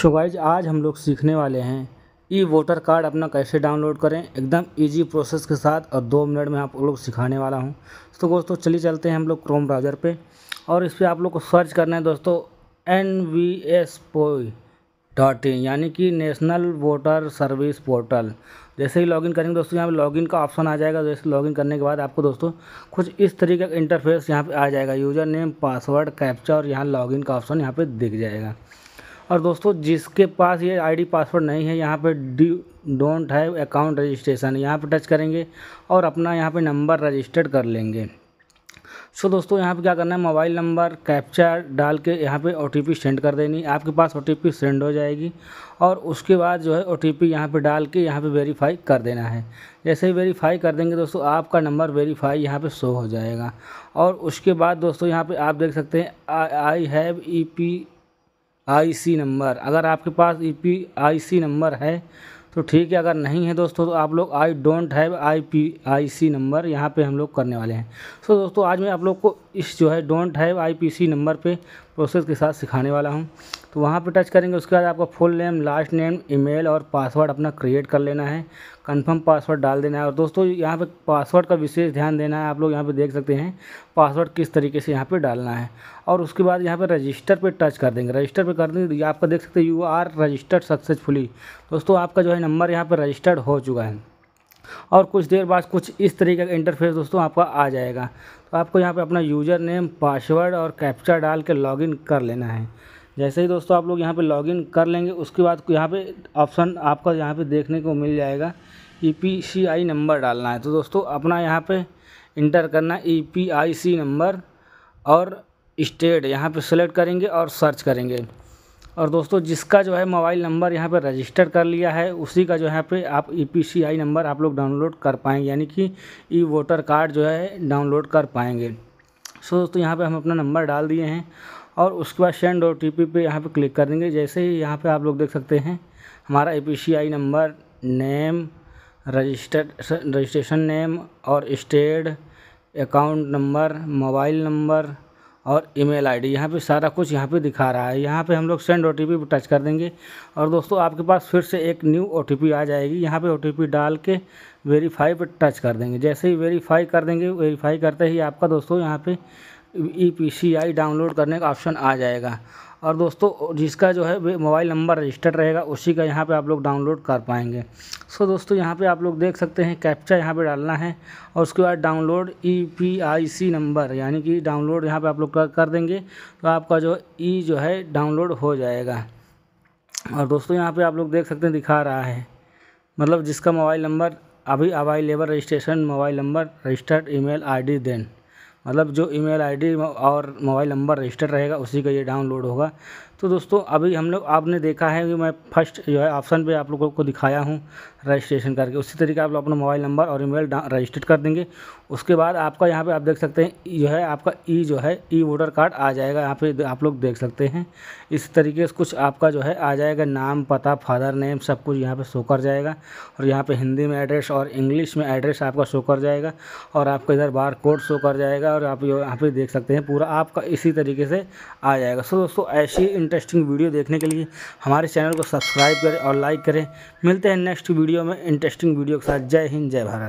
सो so guys आज हम लोग सीखने वाले हैं ई वोटर कार्ड अपना कैसे डाउनलोड करें एकदम इजी प्रोसेस के साथ और दो मिनट में आप लोग सिखाने वाला हूं तो दोस्तों चलिए चलते हैं हम लोग क्रोम ब्राउज़र पे और इस पर आप लोग को सर्च करना है दोस्तों N V S P dot in यानी कि नेशनल वोटर सर्विस पोर्टल जैसे ही लॉगिन करेंगे दोस्तों यहाँ पे लॉगिन का ऑप्शन आ जाएगा जैसे लॉगिन करने के बाद आपको दोस्तों कुछ इस तरीके का इंटरफेस यहाँ पे आ जाएगा यूज़र नेम पासवर्ड कैप्चा और यहाँ लॉगिन का ऑप्शन यहाँ पे दिख जाएगा और दोस्तों जिसके पास ये आईडी पासवर्ड नहीं है यहाँ पे डी डोंट हैव अकाउंट रजिस्ट्रेशन यहाँ पे टच करेंगे और अपना यहाँ पे नंबर रजिस्टर्ड कर लेंगे सो so, दोस्तों यहाँ पे क्या करना है मोबाइल नंबर कैप्चा डाल के यहाँ पे ओ सेंड कर देनी आपके पास ओ सेंड हो जाएगी और उसके बाद जो है ओ टी पी यहाँ पर डाल के यहाँ पे वेरीफाई कर देना है जैसे ही वेरीफाई कर देंगे दोस्तों आपका नंबर वेरीफाई यहाँ पे शो हो जाएगा और उसके बाद दोस्तों यहाँ पर आप देख सकते हैं I have E P I C number अगर आपके पास ई आईसी नंबर है तो ठीक है अगर नहीं है दोस्तों तो आप लोग I don't have I P I C number यहाँ पे हम लोग करने वाले हैं सो so, दोस्तों आज मैं आप लोग को इस जो है डोंट हैव आईपीसी नंबर पे प्रोसेस के साथ सिखाने वाला हूँ तो वहाँ पे टच करेंगे उसके बाद आपका full name last name email और पासवर्ड अपना क्रिएट कर लेना है कंफर्म पासवर्ड डाल देना है और दोस्तों यहाँ पे पासवर्ड का विशेष ध्यान देना है आप लोग यहाँ पे देख सकते हैं पासवर्ड किस तरीके से यहाँ पर डालना है और उसके बाद यहाँ पर रजिस्टर पर टच कर देंगे रजिस्टर पर कर देंगे तो आपका देख सकते हैं यू आर रजिस्टर्ड सक्सेसफुली दोस्तों आपका जो है नंबर यहाँ पर रजिस्टर्ड हो चुका है और कुछ देर बाद कुछ इस तरीके का इंटरफेस दोस्तों आपका आ जाएगा तो आपको यहाँ पे अपना यूज़र नेम पासवर्ड और कैप्चा डाल के लॉगिन कर लेना है जैसे ही दोस्तों आप लोग यहाँ पे लॉगिन कर लेंगे उसके बाद यहाँ पे ऑप्शन आपका यहाँ पे देखने को मिल जाएगा ई e नंबर डालना है तो दोस्तों अपना यहाँ पर इंटर करना ई नंबर e और इस्टेट यहाँ पर सेलेक्ट करेंगे और सर्च करेंगे और दोस्तों जिसका जो है मोबाइल नंबर यहाँ पर रजिस्टर कर लिया है उसी का जो है पे आप ई e नंबर आप लोग डाउनलोड कर पाएंगे यानी कि ई वोटर कार्ड जो है डाउनलोड कर पाएंगे सो दोस्तों यहाँ पर हम अपना नंबर डाल दिए हैं और उसके बाद सेंड ओ टी पी पे यहाँ पर क्लिक कर देंगे जैसे ही यहाँ पे आप लोग देख सकते हैं हमारा A e number name register registration name और state account number mobile number और ईमेल आईडी यहाँ पे सारा कुछ यहाँ पे दिखा रहा है यहाँ पे हम लोग सेंड ओटीपी टी टच कर देंगे और दोस्तों आपके पास फिर से एक न्यू ओटीपी आ जाएगी यहाँ पे ओटीपी डाल के वेरीफाई पे टच कर देंगे जैसे ही वेरीफाई कर देंगे वेरीफाई करते ही आपका दोस्तों यहाँ पे ई पी सी आई डाउनलोड करने का ऑप्शन आ जाएगा और दोस्तों जिसका जो है मोबाइल नंबर रजिस्टर्ड रहेगा उसी का यहाँ पे आप लोग डाउनलोड कर पाएंगे सो दोस्तों यहाँ पे आप लोग देख सकते हैं कैप्चा यहाँ पे डालना है और उसके बाद download E P I C number यानी कि डाउनलोड यहाँ पे आप लोग कर देंगे तो आपका जो ई e जो है डाउनलोड हो जाएगा और दोस्तों यहाँ पर आप लोग देख सकते हैं दिखा रहा है मतलब जिसका मोबाइल नंबर अभी available registration mobile number registered email then मतलब जो ईमेल आई डी और मोबाइल नंबर रजिस्टर्ड रहेगा उसी का ये डाउनलोड होगा तो दोस्तों अभी हम लोग आपने देखा है कि मैं फर्स्ट जो है ऑप्शन पे आप लोगों को दिखाया हूँ रजिस्ट्रेशन करके उसी तरीके आप लोग अपना मोबाइल नंबर और ईमेल रजिस्टर्ड कर देंगे उसके बाद आपका यहाँ पे आप देख सकते हैं जो है आपका ई जो है ई वोटर कार्ड आ जाएगा यहाँ पे आप लोग देख सकते हैं इस तरीके से कुछ आपका जो है आ जाएगा नाम पता फादर नेम सब कुछ यहाँ पर शो कर जाएगा और यहाँ पर हिंदी में एड्रेस और इंग्लिश में एड्रेस आपका शो कर जाएगा और आपका इधर बार कोड शो कर जाएगा और आप यहाँ पर देख सकते हैं पूरा आपका इसी तरीके से आ जाएगा सो दोस्तों ऐसी इंटरेस्टिंग वीडियो देखने के लिए हमारे चैनल को सब्सक्राइब करें और लाइक करें मिलते हैं नेक्स्ट वीडियो में इंटरेस्टिंग वीडियो के साथ जय हिंद जय भारत